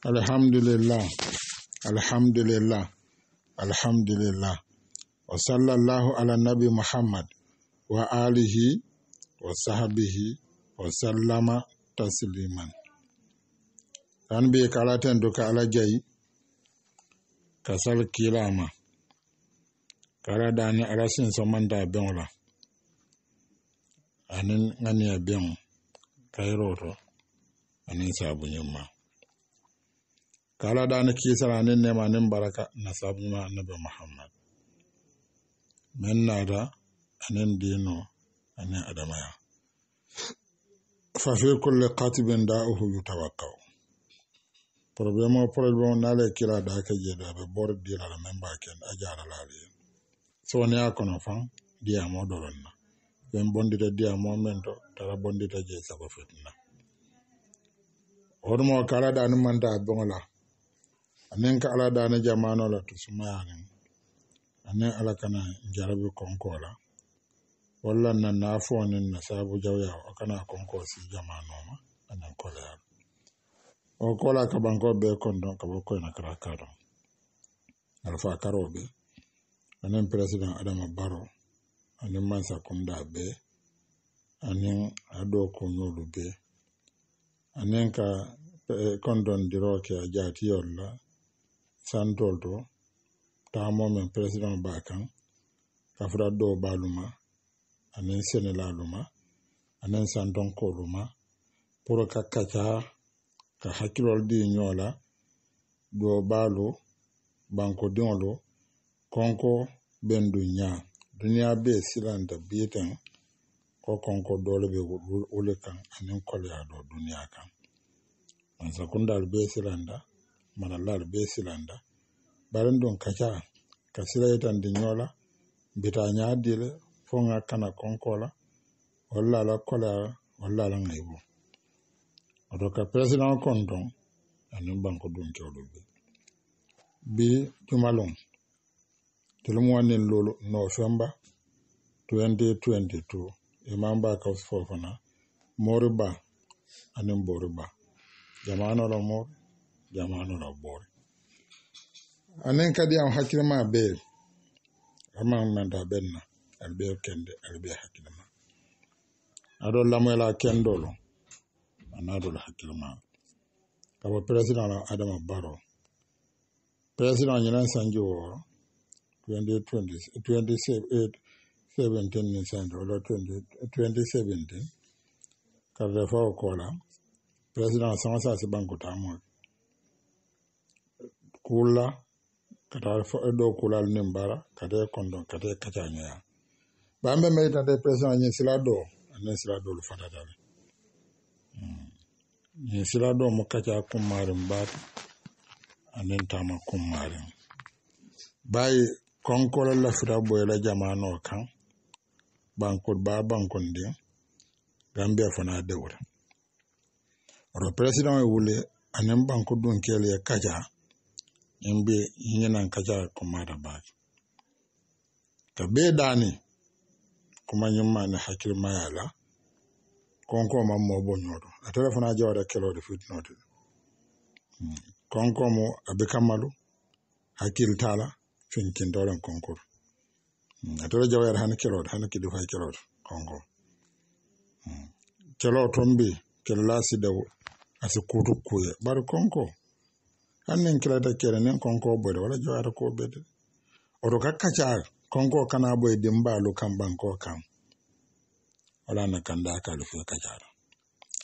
alhamdulillah alhamdulillah alhamdulillah wa sallallahu ala nabi muhammad wa alihi wa sahabihi wa sallama tasliman ran bi kalaten duka alajai kasal kilama kara dani arasin somanda bengola anin ŋaniya bɛŋ kairɔtɔ ani saabu nyuma kala dana kisara ne nema nin baraka na sabuna annabi muhammad men na da anan dino anan adamaya fa fi kulli qatibin da'uhu yatawaqqaw problem o problem na le kira da ka je da be bor di la men ba ken aja da la le so ne ko no fa di amodoron na ben bondi da di amomento tara bondi da je sabo fitna hormo kala da nan man da bongola aniŋ ka ala daani jamaano la ti sumayaaniŋ aniŋ ala kana jarabi konkoo la walla na naafoo niŋ nasaabu jawyawo O kana konkoo si jamaanoo ma aniŋ koleya O wo kola ka bankoo bee eh, kondoŋ ka bo koyina kara kaadoo alfa karoo be aniŋ peresidaŋ adama baroo aniŋ mansa kundaa bee aniŋ a doo kuuñoolu bee aniŋ ka kondondiroo ke a jaatiyolu la santol to taamo men president bakan kan kafura baluma b'alu ma ani sɛnɛlalu ma ani santonkolu ma puro ka kaca ka hakkilol di ɲɔɔ do balu banko bankodiŋolu konko ben du ɲa duniya be silanta bii ko konko dole be wuli kan ani kɔliya duniya kan be manallar be silanda barin don kaca ka silaitan dinyola bita nyadile fonga kana konkola walla la kola walla la ngaibu odoka president kondon anu banko dun cholo bi bi tumalon tulum wanen lolo november 2022 imamba ka fofana moriba anu boriba jamaano la mori jamano la bore anen kadi am hakira ma be beer aman da benna aɗa ɓe kende aɗa ɓe hakkillema aɗo lamoyla kendolo anaɗol hakkillemala kabo président adama baro président ñinen sanjo wooro 2017 ni sanji ola 2017 karde fawo kola président sama banko tamoy kula kata fo e do kula ni mbara kata e kondo kata e kata nyaya ba mbe me ta de presion ni sila do ni sila do lu fata dale hmm. ni sila do mo kata ko mari mbata anen ta ma ko mari bay kon ko la fira bo la jamano kan banko ba banko ndi gambe fana de wura ro president wule anen banko dun kele ya kaja din bɛ n yina ka chɛ dani baaji ka na daani koma nyim maa ni hakkili maya la konkoma mobu nyodo atara fana jawada kelo di fit noti konkomo abe kamalu hakkil tala finkin dolan konkur atara jawada han kelo han kidu hay kelo konko kelo hmm. tombi kelo lasi dawo asi kutu kuye bar konko an kila da kere nin konko bode wala jowata ko bede oto ka kaca konko kana boye dimbalu kan banko kan wala na kanda kalu fe kacara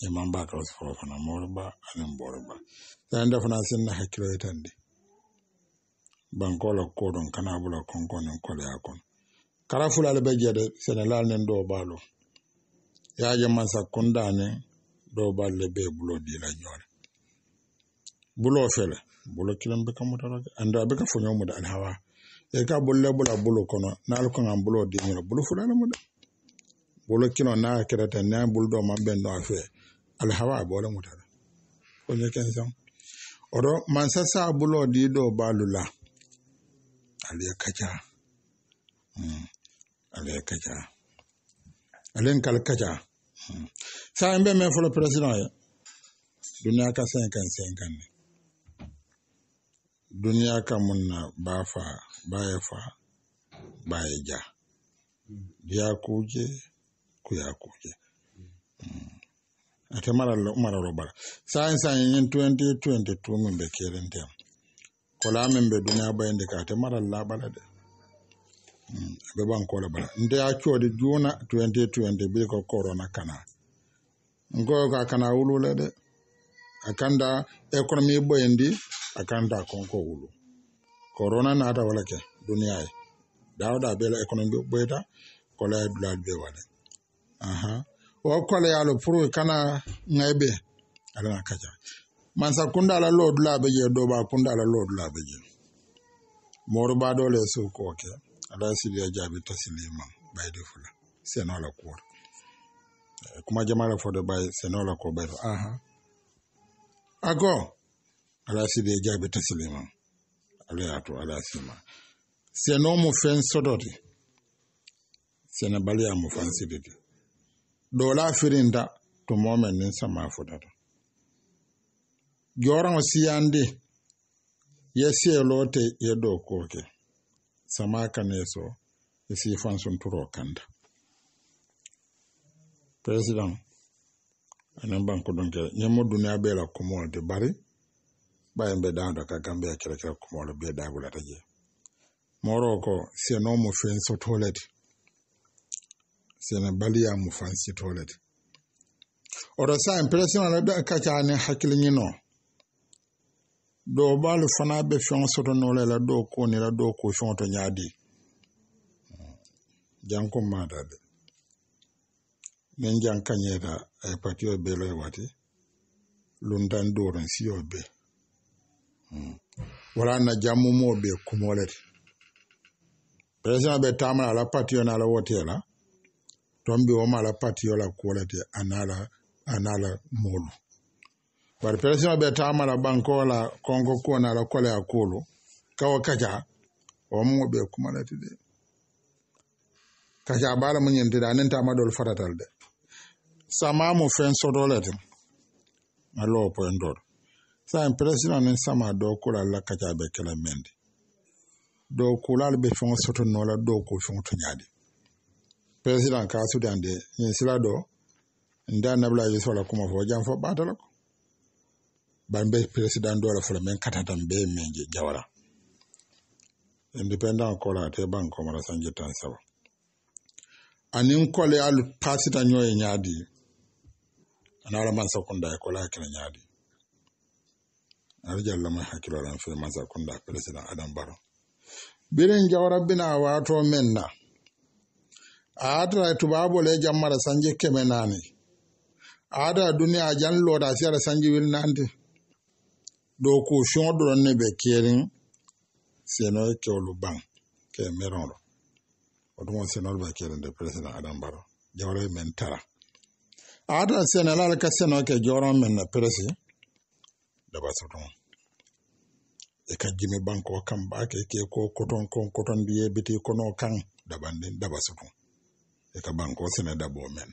imam ba ka wasu fana morba anin borba dan da fana sin na hakilo banko la kodon kana bula konkonin kole akon kala fulal be jede senelal nen do balo yaje masa kundane do balle be bulo di la nyore bulo fele bolo kelen bɛ ka mutara anda bɛ ka fɔ ɲɔgɔn mɔdɛ alhawa e ka bolola bolo a bolo kɔnɔ n'ale kan ka bolo den ɲɔgɔn bolo fila mu dɛ bolo kelen n'a kɛra tan n'a bolo dɔ ma bɛn dɔn a fɛ alhawa a bɔlen mutara o ɲɛ kɛ san o dɔ mansa sa bolo di dɔw b'alu la ale ka ca ale ka ca ale kali ka ca san bɛ mɛn fɔlɔ perezidan ye duniya ka fɛn kan sen kan ne duniya kamun na ba fa ba ya fa ba ya ja mm. ya kuje ku ya kuje mm. ate marallo mararo bara sayin sayin yin 2022 min kerin tem kola min be duniya bayinde ka ate la ɓala de mm, kola bala. inda ya a coodi juna 2020 bi ko corona kana Ngo ka kana wulule de a kanda économie indi. a kan da kon ko wulu korona naata wala ke duniya ye dawo da bela economy boyta kola ya dula be wala aha o kola ya lo pro kana ngaibe ala na kaja mansa kunda la lo dula be je do ba kunda la lo dula be je moruba le su ko ke ala siliya jabi tasilima bai de fula seno la kuwa kuma jama la fo de bai seno la ko bai aha ako ala sibe e jaabi tasilima ala ye a to ala sima senoo mu feŋ sototi senebaliya mu faŋ sititi doolaa firinta tumoo meŋ niŋ samaa futata jooroŋo siyandi ye sieloo te ye doo koo ke samaa ka nee soo ye sii faŋ sunturoo kanta peresidaŋ aniŋ banku dunke ñiŋ mu duniyaa bee la kumoo ti bari ba dando daado ka kira kira kumolo be dagulata je moro ko seno mo fen so tolete sene baliya mo fansi tolete oɗo sa impression ala ɗo kacani nyino do balu fana be ɓe to sotonole la do ko ni la do ko feŋo to ñaadi janko mata de men jankanyeta e patio patiyo be loye wati lundan doron siobe be wala na jamu mo be kumo president ti be taamana la patiyo niŋ a la wotiye la toŋ bi wo ma a la patiyo anala kuwo le ti a la moolu bari peresina be taama la bankoo la konko la koleya kuolu ka wo kaca wo muŋo be kuma de kaja bala mun mu da ti de aniŋ fatatal de samaa mu fen so dolete ti a la wo san peresidan nin sama dookulal la kaca be kela mendi dookulal be feŋo soto noo la dooku feŋo to ñaadi peresidan kaa sudande ñiŋ sila do nda nabila yusuf la kuma fo jaŋ fo baata la ko baŋ be peresidan do la fola meŋ katatan bee meŋ je jawara indipendan kola te baŋ komara sanje tan saba aniŋ kole alu paasita ñoo ye ñaadi ana ala mansa kundaye kola kele ñaadi arja allah ma e hakkiloɗan fe masa kunda président adam baro birin jawrabbina wato menna a atata e tubabole jammara sanje keme nani a atata duniya janloda siara sanje wilnande do ku sioɗuɗon ne ɓe kerin seno e kewlu ban ke meronro oɗumo senol ɓe kerin de président adam baro jawre men tara a atata senelal ka seno ke joron men na président dabasoton e ka jimi banko kam bake ke ko koton kon koton diye biti kono kan dabande dabasoton e ka banko sene dabo men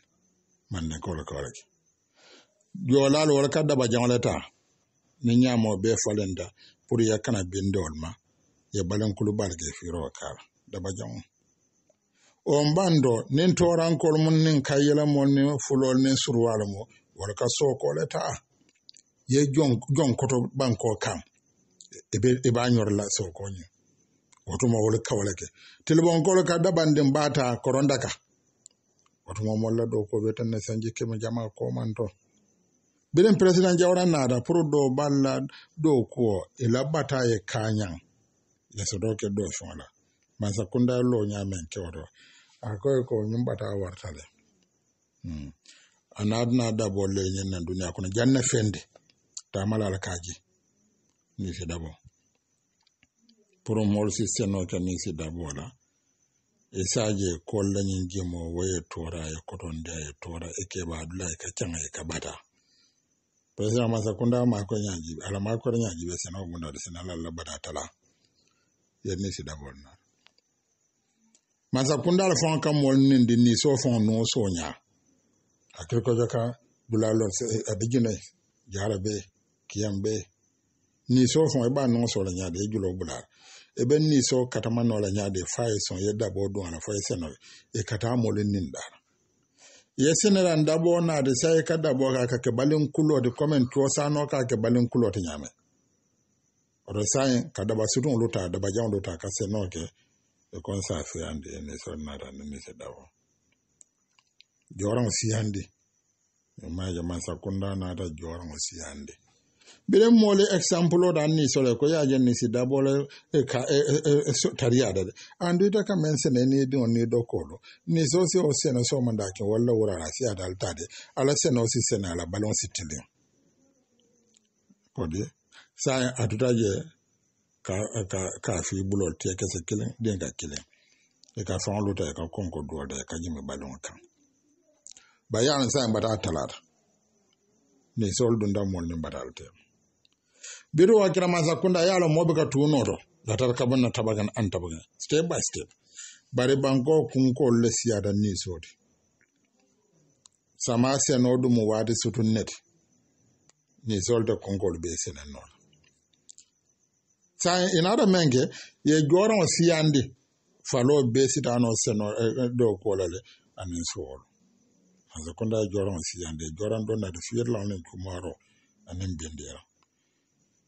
man ne kolo kolo ki jolal wala ka daba jangaleta ni nyamo be falenda pour ya kana bindol ma ya balan kulubal ke firo kala daba jango on bando nin torankol mun nin kayyela mon nin fulol nin surwal mo wala ka sokole ye jɔn kɔtɔ ban kɔ kan i b'a ɲɔri la sɔrɔ kɔ ɲɛ o tuma wale ka wale kɛ telefɔni kɔrɔ ka daban den b'a ta kɔrɔn da kan o tuma mɔlɛ dɔw ko bɛ tɛ na sanji kɛmɛ jama kɔ man tɔ bilen peresidan jawara nada poro dɔw b'a la dɔw kɔ i la ba ta ye k'a ɲa yasa dɔw kɛ dɔw fɛn la mansa kunda lɔ ɲa mɛn kɛ o dɔ a ko ye ko min ba ta wari ta dɛ a n'a bɛna dabɔ lɛ ɲɛ na dunuya kɔnɔ janna fɛn de. la kaji ni si dabo pour mol si seno ka ni si dabo la isaje e la ni jimo waye e tora ya e koton da ya tora ke ba la ka can ya kabata pesa ko kunda ma ko nyaji ala ma ko nyaji be seno gunda de la la bata tala ya ni si dabo na masa kunda la fon kam wol ni so fon no so nya akirko jaka bulalor se abijine jarabe kiyan be niso sɔn i b'a nɔ sɔrɔ ɲa de e julɔ bila i bɛ niso katama nɔ la ɲa de fa ye sɔn i ye dabɔ don a la fa ye sɛnɛ i ka taa mɔli nin da i ye sɛnɛ la dabɔ n'a de sa i e, ka dabɔ k'a ka kɛ bali kulɔ de kɔmi tɔ san nɔ k'a kɛ bali kulɔ te ɲamɛ o de sa in ka daba sudun olu ta dabajan olu ta ka sɛnɛ kɛ e kɔn sa fɛ yan de e niso n'a da ni misi dabɔ jɔyɔrɔ si yan de. Mwen yaman sa kunda nan da jor mwen si yande. E bire mole example da ni sole ko ya jen ni si dabole e ka e e, e, e so tariada de andu da ka men sene ni do ni do kolo ni so si o sene so manda ke walla wura na si adal tade ala sene o si sene ala balon si tili ko de sa atuta je ka ka ka fi bulol te ke se kelen den ka kelen e ka fanga luta e ka konko do da e ka jimi balon kan bayan sa mbata talar ni sol dunda mol ni mbatal tem biri wa kira masa kunda yalo mobe ka tunoto latar kabon na tabagan an tabagan step by step bari banko kunko le siyada ni sodi sama se no dum wadi sutun net ni solda kunko be senen non sa inada menge ye goron siyandi falo be sitano seno eh, eh, do kolale anin suwolo hanza kunda goron siyandi goron do na da fiyar lanin kumaro anin bindera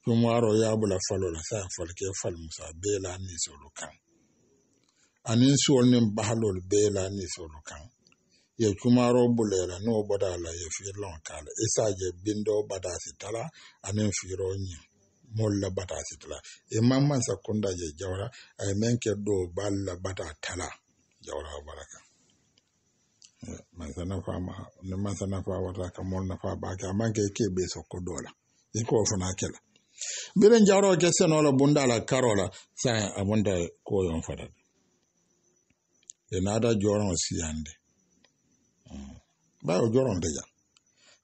ya bula falo la sa falke fal musa bela ni solo kan ani suwol nin bahalol bela ni solo kan ya kumaro bulela no bada la ye firlon kala bindo bada sitala anin firo nyi molla bata sitala e mamman sakunda je jawra ay menke do balla bata tala jawra baraka fa ma ne man fa wata fa ba ka man ke ke be sokodola iko fana kela Birin e jaɣarɔ ke sani o bundaala karola sani a bunda ka o yɛn fada di naada jɔrɔŋ siyandi bayo jɔrɔŋ di ya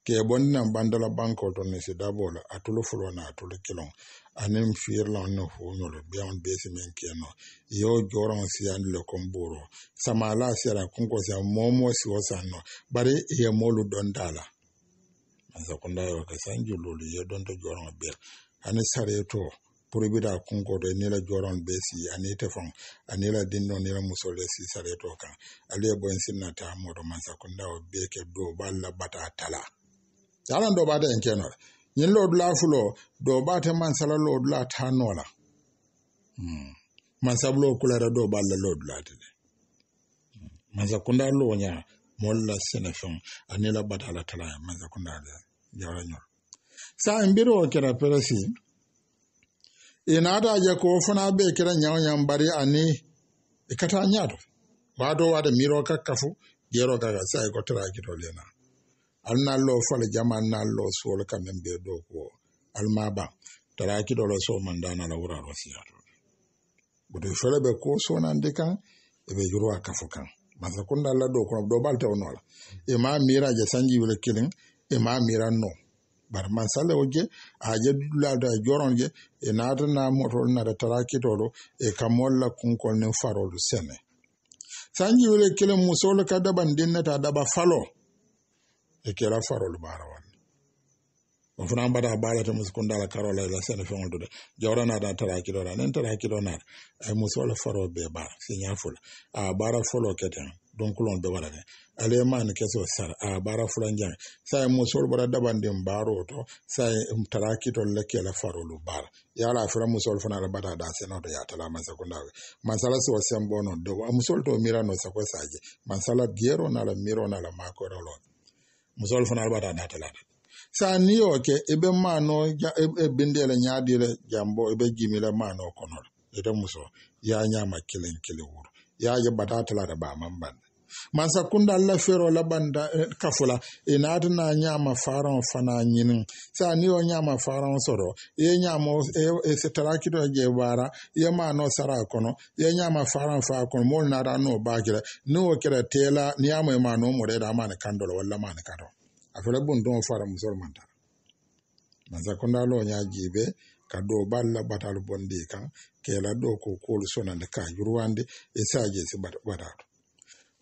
ka yɛ bɔndi niŋ bandala ban ka o tɔn nisi daabɔɔla atuli fulɔ ni atuli kiliŋ aniŋ fiirilaŋ ni huunyuli biɛŋ beesi mini kiyɛnɔ yɛ o jɔrɔŋ siyandi le kom boori o samaala siɛla kunkɔ siɛla moomoo siɣɔ sanna bari yɛ moolu dɔndaala nansakunda yɔ ka sanji luli yɛ dɔnda jɔrɔŋ biɛla ani sareto puru bi da kunko do ne la joron be si ani tefon ani la dinno ne la muso le si sareto kan ali e boy sinna ta modo man sakunda o be ke do balla bata tala yalan do bata en keno nyin lo dula fulo do bata man sala lo dula ta nola hmm man sablo kula da do balla lo dula tele hmm. man sakunda lo nya molla senefon ani la bata la tala man sakunda da yaran yor sa n biri o kɛra peresi i naa daa jɛ k'o fana bɛ kɛra nyɛ o nyɛ bari ani i ka taa nyaa do waa dɔw waa de miiri o ka kafu biiri o ka kan sisan i ko tora a jira o le na ali naa lɔ fɔli jama ali naa lɔ suwɔli ka mɛ bɛ do ko ali maa ban tora a kiri o la so man daa na la wura a lɔ si a to buti fɛrɛ bɛ ko so na di kan i bɛ yiri o a kafu kan masakunda la do kɔnɔ dɔw b'a tɛ o nɔ la i maa miira jɛ sanji wele kelen i maa miira nɔ. No. bar man salewo je a dula da joron je e na da taraki toro e kammolla kunkol nin farolu sene sanji wele kelen musolo ka daban dinnata daba falo e kela farolu barawal o fana ta balata musikundala karola la sene feŋoltude da, naata tarakiɗo ɗa taraki tarakiɗo na ay e musolo faro be bara sinya fula a bara folo keten donkulon dabara ne ale ma ne keso sar a bara fulanjan sai mo sol bara daban dem baro to sai taraki to leke la farolu bar ya la fura mo sol fana rabata da seno to ya tala man sakunda man sala so sem bono do mo sol to mirano sako saje man sala diero na la miro na la makoro lo mo sol fana rabata da tala saa ni y'o kɛ i eh bɛ maa nɔ e binde la ɲaa di la janbɔ i bɛ jimi la maa nɔ kɔnɔ la i tɛ muso i y'a ɲama kelen kelen woro ya yi ba yaage bata telara baman bande mansa kunda Allah fero eh, la banda ina inaati na ñama faran fana nyinin sa ni o ñama faran soro ye ñamo e eh, eh, se taraki do je bara ye ma no sara kono ye ñama faran fa kono mol na nata no bakira ni o kira tela ni ma e mano mo ma ne kandolo walla ma ne kado afela bun don fara musol mantara mansa kunda lo nya jibe ka doo ban e na batali bondi kan kela do ko kolu sonande ka yurwande e sajesi baɗaɗo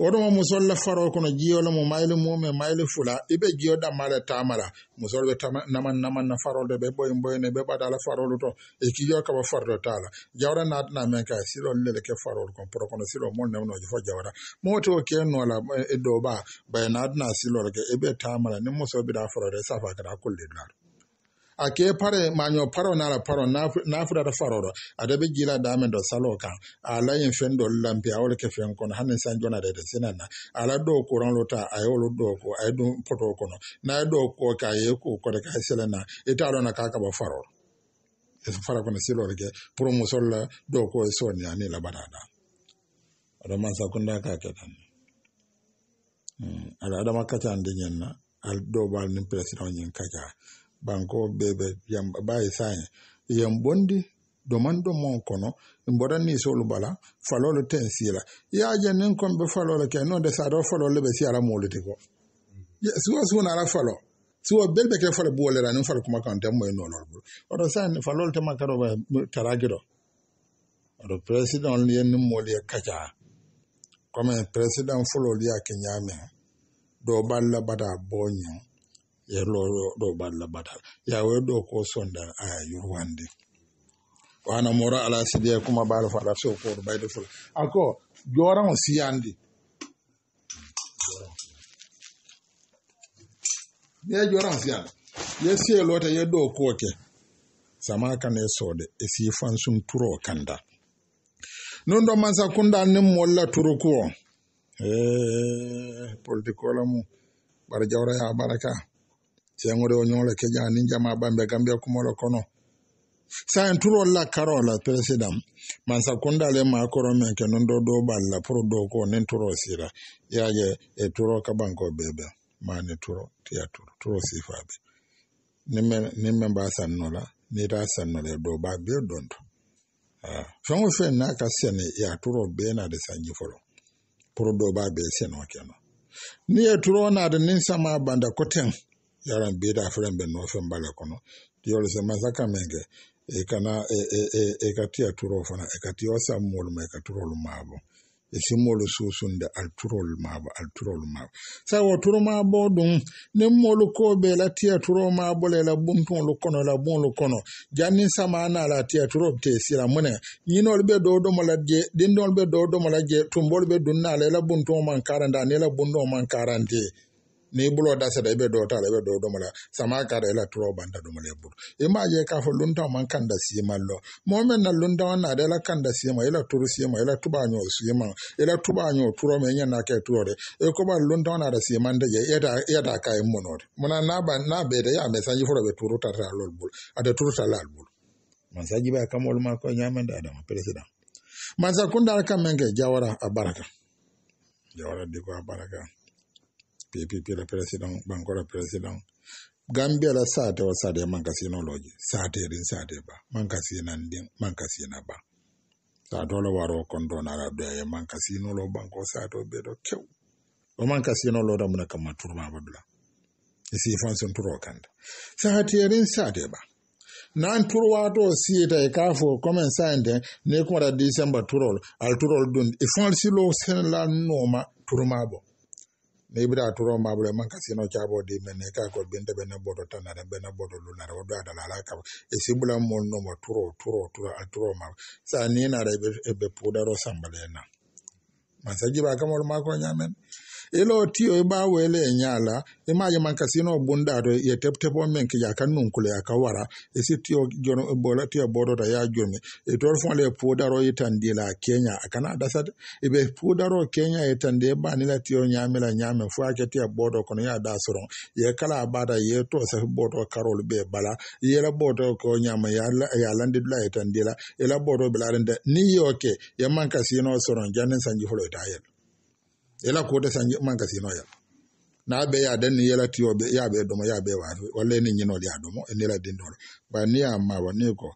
oɗomo musol la faro kono jiyola mo mayli mumen mayli fula iɓe jiyo ɗammala tamala musolɓe naman namanna farolde ɓe ɓoyin ɓoyne ɓe ɓaɗala farolu to e kijo kaba fardo tala jawra natana men ka silo lele ke farol kon pro kono silo mol nemnoji fo jawra mowte o kennola e dow ba ɓay natana silol ke eɓe tamala ni musoɓeɗa farode safa kada kullidlaɗo ake pare manyo paro nara paro nafura da faroro adabe jila da men do salo kan ala yin fen do lampi awol ke fen kono hanen san jona de sinan na ala do ko ran lota ayol do ko ay dum poto kono na do ko ka ye ko ko ka selena italo na kaka ba faroro e fara kono silo ke promosol la do ko e soni ani la badada adama sakunda ka ketan hmm. ala adama kata ande nyenna al do bal nim president nyen kaja banko bebe yamba bawi sañe yen bondi doman ɗo mon kono mboɗanni solo bala falolo ten sila yaje nin komɓe falolo ke no nonde saɗo falole ɓe siyara moliti ko ya suwa sunara falo suwa belɓe ke fala buwolera nin falo kuma kan ten moye nolol bol oɗo san falol te makaro ba taragiro oɗo president yen nin moli ye kaca comme president président ya ke nyame do balla bada boñon yelloɗo ɗo balla batal yawe ɗo ko sonda aya yurwande wana mora ala sidiya kuma bala faɗa so ko koɗo bayde fula ako joran o siyandi ye joran siyandi ye siyelota ye ɗo koke sama kana e soode e sifan sum turo kanda nun ɗo mansa kunda nin molla turuku o e eh, politikola mum ɓara jawra ya baraka siangore onyole kenya ni jama bambe gambia kumoro kono sa en turo la karola president mansa kunda le ma koro men ke non do do balla pro do ko nen turo sira yaje e turo ka banko bebe mane turo tiya turo turo sifabe nimme nimme ba sannola ni ta sannola do ba be donto ah fengo fen na ka sene ya turo be na de sanji folo pro do ba be seno keno ni e turo na de nin sama banda koten yala n bɛ da fɛn bɛ nɔfɛ n b'a la kɔnɔ yɔrɔsɛ masaka min kɛ i kana i ka tiya turu o fana i ka tiya sa mɔlu ma i ka turu olu ma bɔ i si mɔlu susunde ali turu olu ma bɔ ali turu olu ma bɔ sawo turu ma bɔ dun ni mɔlu ko bɛɛ la tiya turu ma bɔ la la bun tun olu la bun olu kɔnɔ ja sama na la tiya turu bɛ te sira mɔnɛ ɲinɔli bɛ dɔw dɔ ma lajɛ den dɔw bɛ dɔw dɔ ma lajɛ tunbɔli bɛ dun na la la bun tun man karanda ni la buntu dɔ man karante n'i bolo da sera i bɛ dɔw ta la i bɛ sama ka da la turaw ban da dɔmɔ i bolo e m'a ye k'a fɔ lontan man kan da si e ma lɔ mɔgɔ min na lontan na da la kan da si e ma i turu si ma i tuba ɲɔ si ma i tuba ɲɔ turo mɛ ɲɛ n'a kɛ turo dɛ e ko ba lontan na da si ma da jɛ e da ka ye mɔnɔ de munna n'a ba n'a bɛɛ da y'a mɛ sanji fɔlɔ bɛ turu ta la olu bolo a da turu ta la olu bolo masaji b'a kama olu ma ko ɲaamɛ da adama peresida masa kun da ka mɛn kɛ jawara a jawara de ko a PPP la président la président gambia la sate wa sate ya mankasi manka sinoloji sate rin sate ba Mankasi sinan din mankasi sina ba sa dole waro kondo na la ya mankasi manka sinolo banko sate wa bedo kew o manka sinolo da muna kama turma badula isi fansun nturo kanda sate rin sate ba nan turwato siyeta e kafo commen sande ne kuma da december turol al turo dundi. Ifansi lo sen la noma turma turmabo ne ibra turo ma bure man kasi no chabo di mene ka ko bende bene bodo tana da bene bodo luna ro da da la ka e simula mon no ma turo turo turo a turo ma sa ni na re e be puda ro sambalena ma sa ji ba ka mo ma ko nya men ilo tiyo iba wele e nyala ima yaman kasino bundaro ye tep tepo men ki yaka nunkule yaka isi tiyo jono bola tiyo borota ya jurmi itol e fonle pudaro yitandi Kenya akana dasat ibe pudaro Kenya yitandi nila tiyo nyame la nyame fwa tiyo bodo kono ya dasoron ye kala abada ye to bodo karol be bala ye la bodo ko nyama ya landi dula yitandi la ye la e ni yoke yaman kasino soron janen sanji holo ila ko da sanje man kasi ya na be ya dan ni yala ti obe ya be domo ya be waru wala ni nyino ya domo en la din dol ba ni amma wa ne ko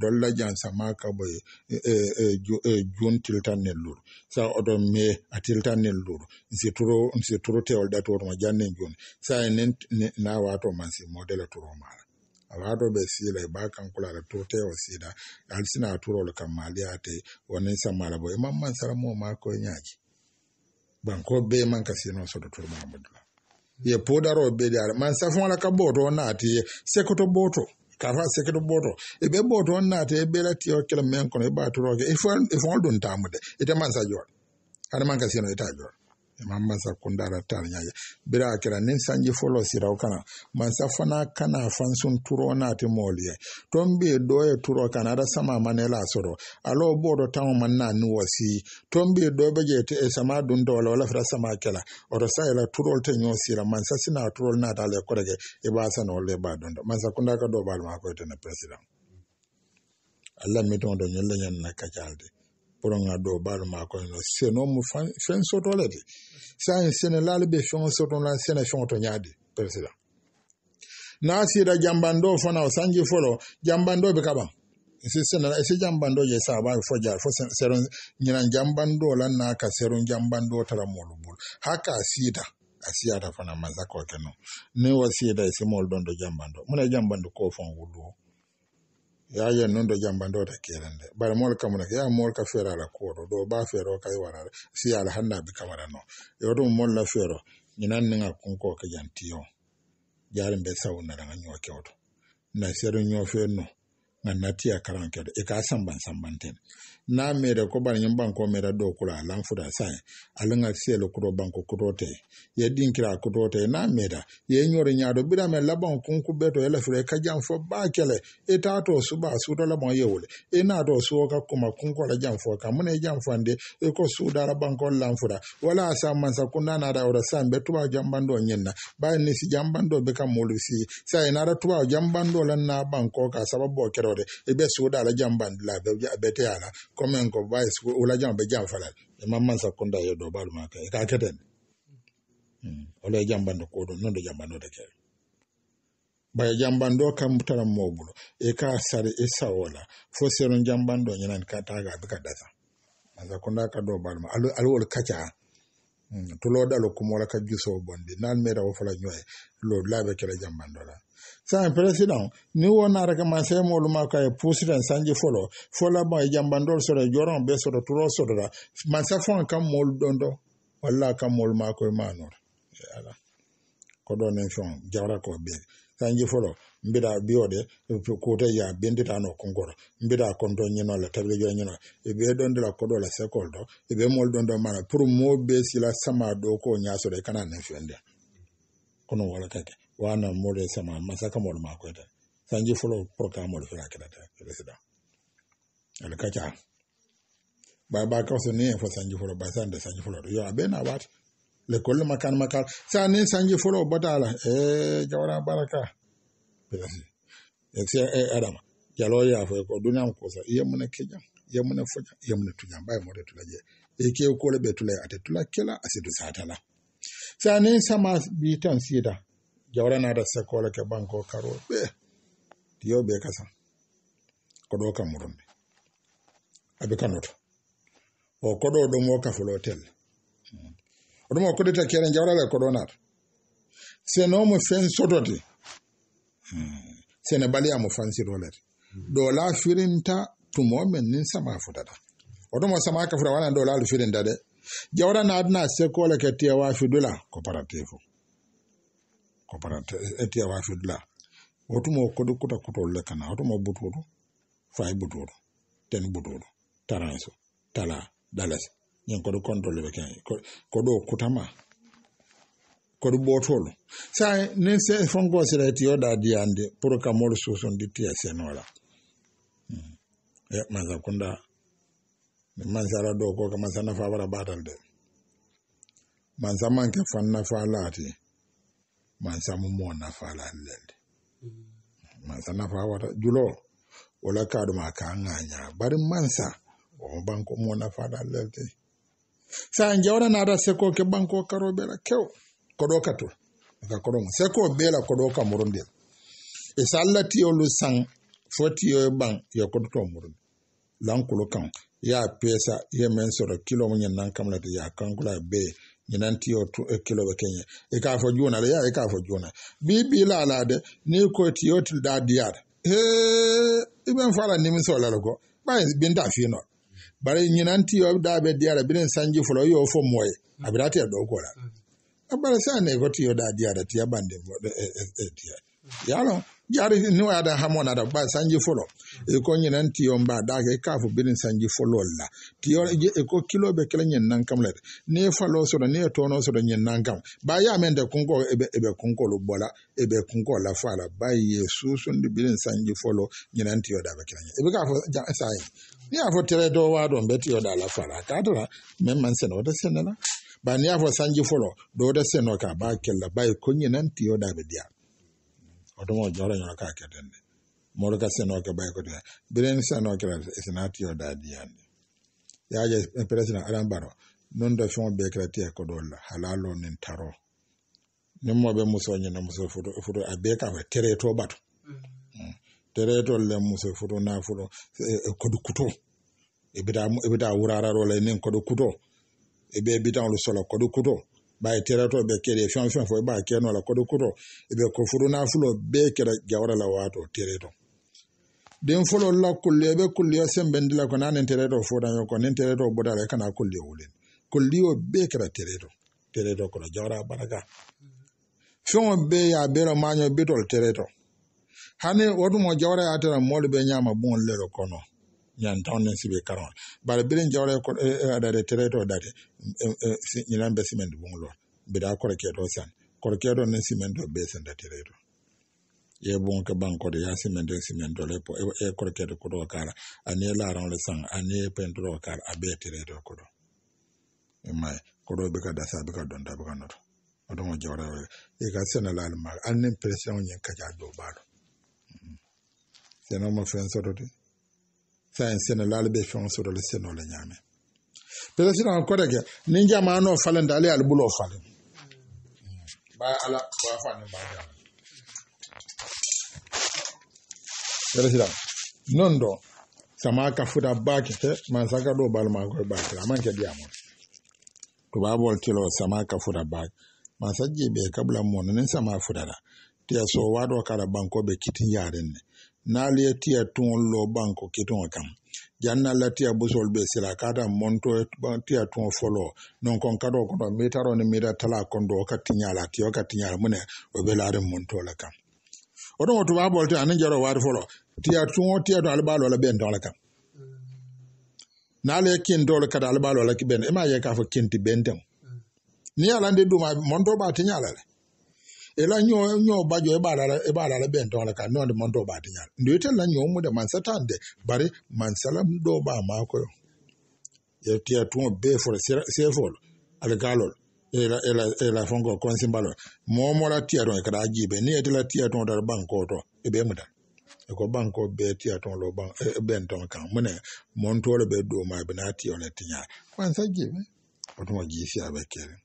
dol jan sama ka boy e e e, e jun tiltan ne lur sa odo me atiltan ne lur si turo si turo te olda to ma janne jun sa en na wa to man si modela turo mala awaɗo ɓe siila ba kankula ala totewo siida alsina turol kam maliya tey wonen sammala bo e mamman sara mo mako e ñaaji banko be man ka sino so dr mahmud la ye podaro be dar man safon la ka boto naati sekoto boto kafa sekoto boto e be boto naati e be la tiyo kala men kono e ba toro ke e fon e fon don tamude e man sa jor ana man ka sino e ta jor masa kundara tari ɲaje bere a kɛra sanji fɔlɔ sira o mansa fana kana fansun turo n'a tɛ mɔɔli ye tɔn turo kana ada sama mane e la sɔrɔ ala o bɔɔdɔ ni wasi tɔn be je te sama dun dɔ wala fara sama kɛla ɔrɔ sa yɛla turol tɛ sira mansa sina turol n'a ta ale kɔrɔkɛ b'a sana olu b'a dɔn dɔ mansa kunda ka dɔ b'a lama ko tɛna president ala mitɔn dɔ ɲɛ la pɔrɔn ŋa dɔw b'a dɔn maa kɔnɔ nɔ senɔ mu fɛn sɔtɔ la de san sɛnɛlaali bɛ fɛn la sɛnɛ fɛn tɔ ɲa de n'a sera janban dɔw fana o sanji fɔlɔ janban dɔw bɛ ka ban se janban dɔw sa b'a fɔ ja fo sɛrɛn ɲinan janban dɔw la n'a ka sɛrɛn janban dɔw taara mɔlu bolo haka sida asiyada fana maza kɔkɛ no ne wa sida isimol dondo jambando muna jambando ko fon wudu yaye nondo jamba ndo ta kerende mol kamuna ya mol ka fera la koro do ba fera ka yara si ala hanna bi kamara no yodo mol la fero nyinan nga kunko ka jantiyo jarin be na nga nyoke oto na sero nyofe no ŋa natiya karaŋ kɛdo i ka a samban sambanten na mere ko bari ñiŋ banko mera do kura a laŋ futa saŋ ali ŋa siyelo kuto banko kuto te ye dinkira kuto te na meda ye ñori ñaado birame labaŋo kunku beto ele fula i ka jaŋ fo baa i taa to suba a suuto ye wole i naato suwo ka kuma kunko la jaŋ ka mun na i jaŋ fande i ko suudara bankol laŋ futa wala a sa mansa kunda naata wora saŋ be tuba jambando ñiŋ na bari nisi jambando be ka moolu si saŋ i naata tuba jambando la na banko ka sababoo kero de i bɛ soda ala jan ban la a tɛ a la kɔmi n kɔ ba ye o la jan bɛ jan fara i e ma mansa kunda ye dɔ ba ma kɛ i k'a kɛ dɛ o la jan ban dɔ ko dɔn n'o de jan ban dɔ de kɛ baya jamban dɔ kan tara mɔɔ bolo i k'a sari i e sago la fo seron jamban dɔ ɲɛna ka taa a bɛ ka dasa mansa kunda ka dɔ ba ma ale ka ca Mm, tolo dalo kumola ka juso bondi nan mera wo fala nyoe lo labe kala jambando la san president ni wona raka ma se mo luma ka president sanje folo fola ba jambando so re joron be so to ro so da ma sa fon mol dondo walla kam mol ma ko manor ala ko do nen fon jawra ko be kanji fɔlɔ n bɛ taa bi o de ko tɛ yan bin tɛ taa n'o kun kɔrɔ n bɛ taa kɔntɔ ɲinɔ la tabili jɔ ɲinɔ i bɛ dɔn dɔ la ko dɔ la sɛ kɔ dɔn i bɛ mɔli dɔn dɔ ma na puru mɔ bɛ si la sama dɔ k'o ɲɛ sɔrɔ i kana nin fɛn dɛ kɔnɔ wɔɔrɔ ka kɛ wa na mɔ de sama masa ka mɔli ma ko tɛ sanji fɔlɔ pɔrɔtɛ mɔli fɛ ka kɛra tɛ i bɛ se da ale ka ca ba ba kɔsɔ ne ye fɔ sanji fɔlɔ ba san tɛ sanji fɔlɔ yɔ a bɛ na waati l'école makan makal sa ne sanji folo bota la e jawara baraka yekse e adama jalo ya fo ko dunyam ko sa iya mun keja iya mun foja iya mun tunya bay mo de tulaje e ke ko le be tulay ate tula kela asidu satala sa ne sama bi tan sida jawara na da sa ko le banko karo be tiyo be kasa ko do kam murumbe abe kanoto o kodo do mo ka fulo telle oɗum o kodita keren jawɗala e koɗonata seno mo fen sotode hmm. sene baliya mo fansirolete ɗo la firinta tumomen nin sama futata oɗum o sama ka futa wanan ɗo laalu firinta de jawɗa naatna sekkole ke tiyawa fidula coopérative coopérative tiyawa fidula wotumo koɗo kuta le kana wotumo butuɗo fay butuɗo ten butuɗo taranso tala dalasa ñan koɗo controle ɓe kay ko ɗo kutama koɗo ɓotol sa nin fonkosirati yoɗa diyande pour e hmm. ka mol susondi tiya senola masa kunda mansara ɗo koka masa nafa wara batal de mansa manke fan nafa laati mansa mumo nafa lallelde hmm. mansa nafa wata julo wala kaɗuma ka ngaña bari mansa o banko mo nafa lallelde sa a jawnanaata seko keɓɓan ko karoɓela kew koɗoka to aka koɗoma seko ɓela koɗoka murondel e sa allah tiyolu san foti yo ɓan e yo koɗoto murondi lankulu kan ya pesa ye men soro kilo mu ñannan kam lata ya kankula be ñinan tiyo e kilo ɓe keñe e ka fo juna la ya e ka fo juna bi bi lalade ni ko tiyo tilɗa diyata e ɓen fala nimisolala ko ɓa binta finol bari ɲinan ti yɔ da bɛ diya la binen sanji fɔlɔ i y'o fɔ mɔɔ ye mm. a bɛ da tɛ dɔw kɔ la mm. a bari sa ne ko ti yɔ da diya tiya ban de diya e, e, e, mm. yalɔ jari n'o y'a da hamɔ da ba sanji folo eko ɲinɛ n tiyɔ n b'a da kɛ k'a fɔ sanji fɔlɔ la tiyɔ eko kilo bɛ kɛlɛ ɲɛnan kam la n'i ye falo sɔrɔ n'i ye tɔnɔ sɔrɔ ɲɛnan kam ba y'a mɛn tɛ kunkɔ e bɛ e bɛ kunkɔlo bɔ la e bɛ kunkɔ la fɔ ba ye susun di bini sanji fɔlɔ ɲinɛ n tiyɔ da bɛ kɛlɛ ɲɛ e bɛ k'a fɔ jan n'i y'a fɔ tɛrɛ dɔ waa dɔn n bɛ da la fɔ a la a man sɛnɛ o tɛ sɛnɛ la ba n'i y'a fɔ sanji fɔlɔ dɔw tɛ sɛnɛ o kan b'a kɛlɛ ba ko ɲinɛ n tiyɔ da bɛ di otomo mo nyoro ka ketende moro ka seno ke bay ko de biren seno ke isnati yo dadi yande yaje president baro non do fon be kreti ko dol halalo nin taro nem mo be muso nyina muso fudo a be ka be tere to bato mm-hmm. mm. tere to le muso fudo na fudo e, e, ko do kuto e bida e bida wurara ro le nin ko do kuto e be bidan lo solo ko do kuto b'a tɛrɛtɔ bɛɛ kɛ de fɛn o fɛn fɔ i b'a kɛ nɔ la kɔdo kɔrɔ i bɛ ko furu nafolo bɛɛ kɛra jawara la waa dɔ tere dɔn den fɔlɔ la kolli i bɛ kolliya sen bɛn dila kɔnɔ ani tɛrɛ dɔ fɔ da ɲɔgɔn kɔ ni tɛrɛ dɔ bɔda la i kana kolli wele kolli o bɛɛ kɛra tere dɔn tere dɔ kɔnɔ jawara baraka fɛn o bɛɛ y'a bɛɛ la maa ɲɛ bɛ dɔ tere dɔn hani o dun jawara y'a tɛra mɔli bɛ ɲama bɔn lɛrɛ kɔnɔ ñan taw sibe karon bare birin jawre ko eh, eh, adare tereto dare ñilan eh, be simen bunglo bida kore keto san kore keto nen simen do be san da tereto ye bon ke banko de ya simen de simen do le po e, e kore keto ko do kara ani la ran le san ani pentro kara abe tereto ko do e mai ko do be ka dasa be ka don da be ka noto odomo jawre e ka senalal ma annen presion nyen kaja mm-hmm. do balo senoma fen sotote fɛn sɛnɛ laali bɛ fɛn o sɔrɔ la sɛnɛ o kɔrɛ kɛ ni jama n'o falen ale y'ale bolo o falen ba ala ba fa ni ba ja sama ka ba kɛ mansa ka dɔw ba kɛ a man kɛ di a ma tubabu sama ka ba mansa ji bɛ ni sama tiyaso dɔ k'a la banko bɛ kitin yaren ne N'ale ye tia tuŋol lo banko kituŋo kaŋ janna la tia busol be sira kata monto tia tuŋo folo non kon kado kono mitaro ni mira tala kondo ka tinyala tiyo ka tinyala mune o be laare monto la kaŋ o don tuba bolte anin jaro waari folo tia tuŋo tia do b'a lo la ben do la kaŋ n'ale ye kin dole kada alba lo la ki ben e ma ye k'a fo kinti benten mm. ni ala alande duma monto ba tinyala le ela nyo nyo bajo ebala ebala le bento ka no mondo ba ndo ite la nyo mu de bare man salam ba ma ko yo tia tu be for se for galol ela ela ela fongo konsimbalo mo mo la tia don kada jibe ni ite la tia dar banko to e be muda e ko banko be tia ton lo ban e, e ben ton kan mune mon le be do ma be na tia le tinya kwanza jibe otumo jisi abekere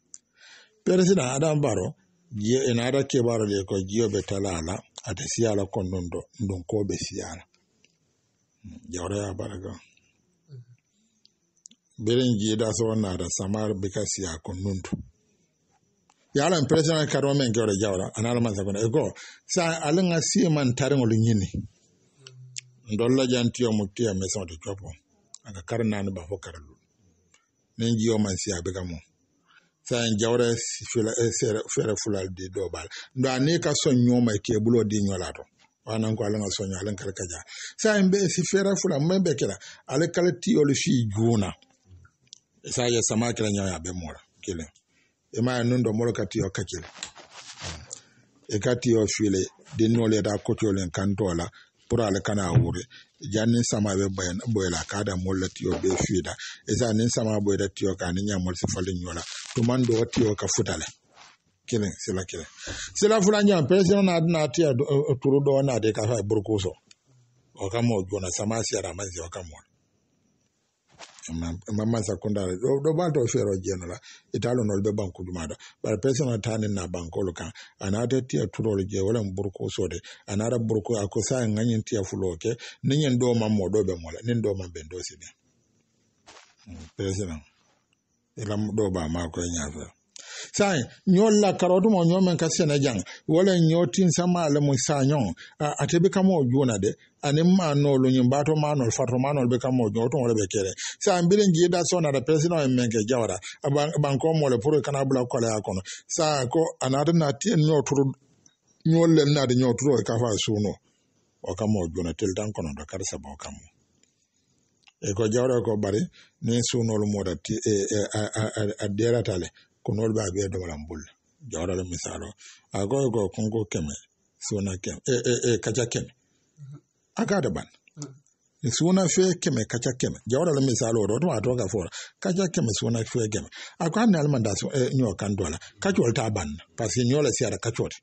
Peresina Adam Baro, enaata kebaro je ko jio be talala ate siyala kon ɗon ko ɓe siyala jawraya baraga mm-hmm. birin jiida sowonnaata samar bika siya kon nuntu yalan president karo men gero jawra anala man sakona ego sa alanga si man tarin olu nyini mm-hmm. ndolla jantiyo mutiya meson de jopo aka karna ni bafo karalu nenji man siya bega mo san jawra fɛrɛ fula di dɔw b'a la nka n'e ka so nyoma e k'e bulo di nyola to wana ko ala so nyala ɲɔ ale ka ja sa in si fɛrɛ fulal mɛ bɛɛ kɛra ale kala ti o le fi juna sa ya sama kɛra nyoya be mora kile e ma non do mora kati o ti e kati o fi le de no le da ko to le kan to la pur al kana wure ja ninsama be boyla kada molla tiyo be fiida isa ninsama boyda tiyo ka ni ñamol si fali ñola tuman do tiyo ka futale kelen sila kelen sila fula ñam president na dina tiya eh, eh, turu do na de ka fa burkuso o ka jona sama siara man si o ka ma sa kunda do ba fero jenola italo no be banku dumada bar personal tani na banko bankolo kan anata tia turol je wala burko sode anara burko akosa nganyen tia fuloke ninyen do ma modo be mola nin do ma bendo sine president ila do ba ma ko e nyafa san nyol la karotu mo nyome ka sene jan wala nyotin sama le mo sa nyon atebe kamo jona de ani ma nolu nyim bato ma nol fato ma nol be kamo joto wala be kere san bilen ji da sona da president en menke jawara banko mo pour kana bula ko la kono ko anada na tien nyoturu nyol le na de nyoturu ka fa suno o kamo jona tel dan kono da kar kamo ko jawra ko bari ni sunolu moda ti a derata le ko n'olu b'a bɛɛ dabala n boli jawara bɛ misali a ko ko kungo kɛmɛ sona kɛmɛ e, e, e kaja kɛmɛ a k'a da ban sona fɛn kɛmɛ kaja kɛmɛ jawara bɛ misali o don a dɔn k'a fɔ kaja kɛmɛ sona fɛn kɛmɛ a ko a ni alima da ɲɔ kan don la kajɔ t'a ban parce que ɲɔ la siyara kajɔ de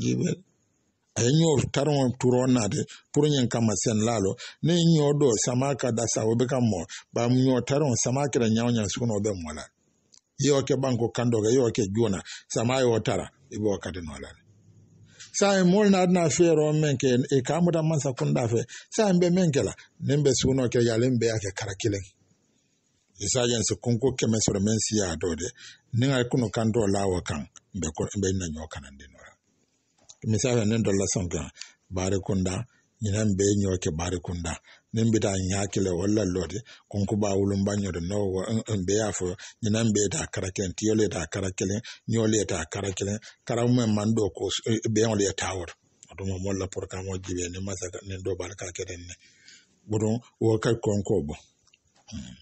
ji bɛ a ye ɲɔ taron turon na de purun yin kama sen lalo ne ɲɔ dɔ sama ka da sa o bɛ ka mɔ ba ɲɔ taron sama kɛra ɲaw ɲa sugunɛ o bɛ mɔ la yoke banko kandoga yoke juna samayo otara ibo wakati nolani sai mol adna fero menke e kamuta mansa kunda fe sai mbe menkela nembe suno ke yalembe yake karakileng isajen su kunko keme soro men siya dode ninga kuno kando lawa kan mbe ko mbe na nyoka nan dino misale nendo la sonka bare kunda nyina mbe nyoke bare kunda niŋ bi daa nyaa ki la walla lɔɔdi kɔnkɔbaa wolomba nyɔri nɔɔwa n uh, n uh, bee a fɔ nyina n bee daa kara kelen ti yɔli daa kara kelen nyɔli daa kara kelen karabu uh, meŋ maŋ dɔɔ ko beɛŋɔli yɛ taa wɔri o tuma mɔli la pɔri kaa jibe ne masaka ne dɔɔ baa kaa kɛ denne budun wo ka kɔnkɔ bɔ. Hmm,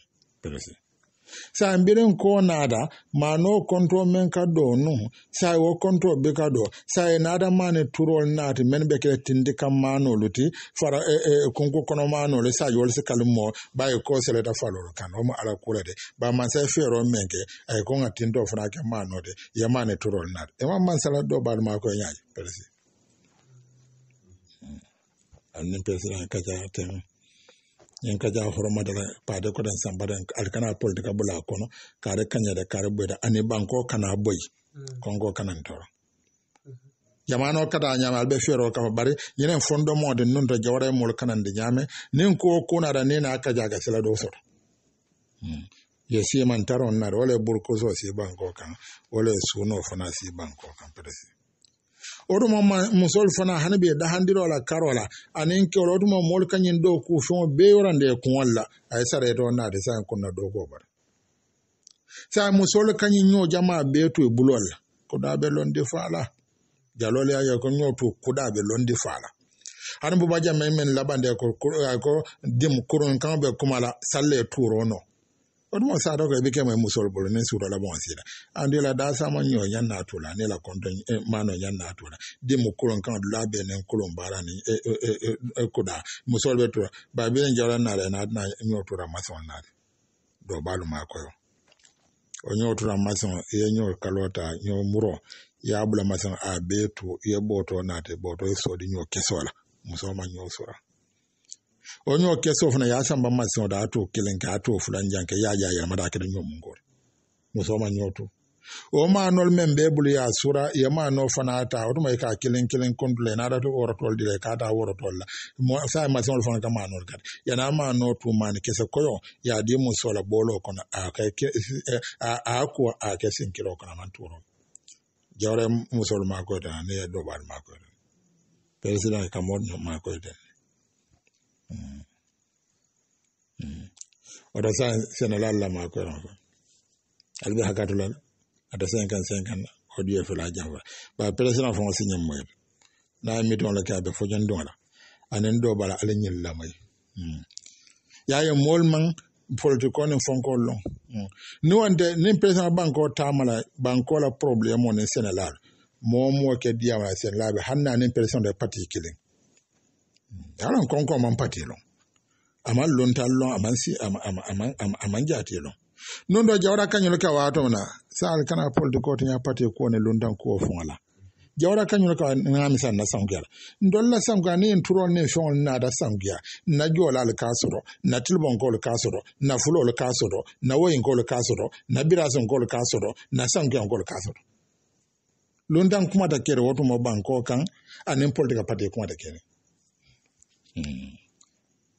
saambiriŋ ko naada maana o kɔntɔɔ meŋ ka dɔɔ nuhu saa wo kɔntɔɔ be ka dɔɔ saa e naada maani turɔl naati mɛn be kele tindi kam maanolu ti fara e, e, kunku kɔnɔ maanolu saa yɔl si kalu mɔ ba ye kɔ sɛlɛ da falolu kan o ma ala kura de ba mansa ye fɛɛrɔ meŋ kɛ a ye ko ŋa tindɔ fana kɛ maanɔ de ye maani turɔl naati e ma mansala dɔ baali maa ko ɲaaji e pɛrɛsi hmm. ani pɛrɛsi ka ca tɛmɛ ñiŋ ka jaa horomata la paate koteŋ sambata ali kana politika bula a kono kaari kañede kaari boyita ani banko kana boyi mm. konko kanan toro jamano mm-hmm. kata ñaame ali be feeroo bari ñinen fondomoo de nun to jawara e moolu kanandi ñaame niŋ kuwo kunata niŋ naa ka jaa ka sila doo soto mm. ye siimantaroŋ nari wala ye burkusoo sii bankoo kaŋ wala ye suunoo fana sii bankoo kaŋ peresi o tuma musolu fana hani bɛ dahandirɔ la karɔ la ani kɛwla o tuma mɔlu k'u fɛnw bɛɛ yɔrɔ de kuŋɔli la a ye n'a de sa ye kɔnɔna dɔw k'o sa musolu ka ɲin jama bɛɛ to i ko da bɛ lɔn de fa y'a ko ɲɔ to ko da bɛ lɔn de fa la hani bubaja mɛ ko ko dimu koron kan bɛ kuma salle tuuro odumo saa dɔkɔ ebi kɛmɛ musoro bolo eh, ne suro la bɔn sira andi la daasama nyɛ o nya naato la ne la kɔntɔ ɛ maana o nya naato la demu kolon kan dula bɛ ne kolon baara ni ɛ ɛ ɛ ɛ koda musoro bɛ tora ba bi ne jɔra naare na na n y'o tora masɔn naare dɔ b'a lu ma kɔyɔ o nya o tora masɔn i ye n y'o kalo ta n y'o muro i y'a bila masɔn a bɛ to i ye bɔtɔ naate bɔtɔ sɔɔdi n y'o kɛsɔ la musoro ma n y'o sɔrɔ. o y'o kɛ fana y'a san ba da a t'o kelen kɛ a t'o fila jan kɛ y'a y'a yɛlɛma da a kɛra ɲɔ mun kɔrɔ muso ma ɲɔ to o maa nɔli mɛn bɛɛ bolo y'a sora ye maa nɔ fana ta o tuma i k'a kelen kelen kɔntu la n'a da to wɔrɔtɔli de la k'a da wɔrɔtɔli la sa ye masɛn fana ka maa nɔli kari n'a maa nɔ tu maa ni kisɛ kɔyɔ y'a di muso la bɔlɔ kɔnɔ a kɛ e, a ko a kɛ sen kelen o kɔnɔ a man tɔɔrɔ jawara ye muso ma ko ye ne ye dɔ b'a ma ko ye peresida ye ka mɔ ma ko ye Mm. Mm. oɗo saa senala allah mako ɗon e ko alɓe hakatulal ada cinquant cinquant oɗoye fela jafa ba président fon signe moyel naamitonla kaɓe fojon dola anen ɗo ɓala ala ñillamoy mm. yaye mool man politique onen fonkol lon ni wonde nin président banque o tamala banqueola probléme onen senelal momo ke diyamala senelaɓe hannanin président de parti kilin ala kɔnkɔ a man pa ten nɔ a man lon lɔn a man si a man a man ja ten nɔ nun ka ɲɔlɔ kɛ waatɔ min kana pɔliti kɔɔti ɲa pa ten ko ni lontan ko fɔŋa la jawara ka ka ŋa misa na sankuya la n la sankuya ne ye turɔ ne fɛnw na da sankuya na jɔ ali k'a sɔrɔ na tilibɔn k'olu k'a sɔrɔ na fulɔlu k'a sɔrɔ na wɔyin k'olu k'a sɔrɔ na birasun k'olu k'a sɔrɔ na sankuya k'olu k'a sɔrɔ lontan kuma da kɛrɛ o tuma ban kɔ kan ani pɔliti ka pa kuma da kɛrɛ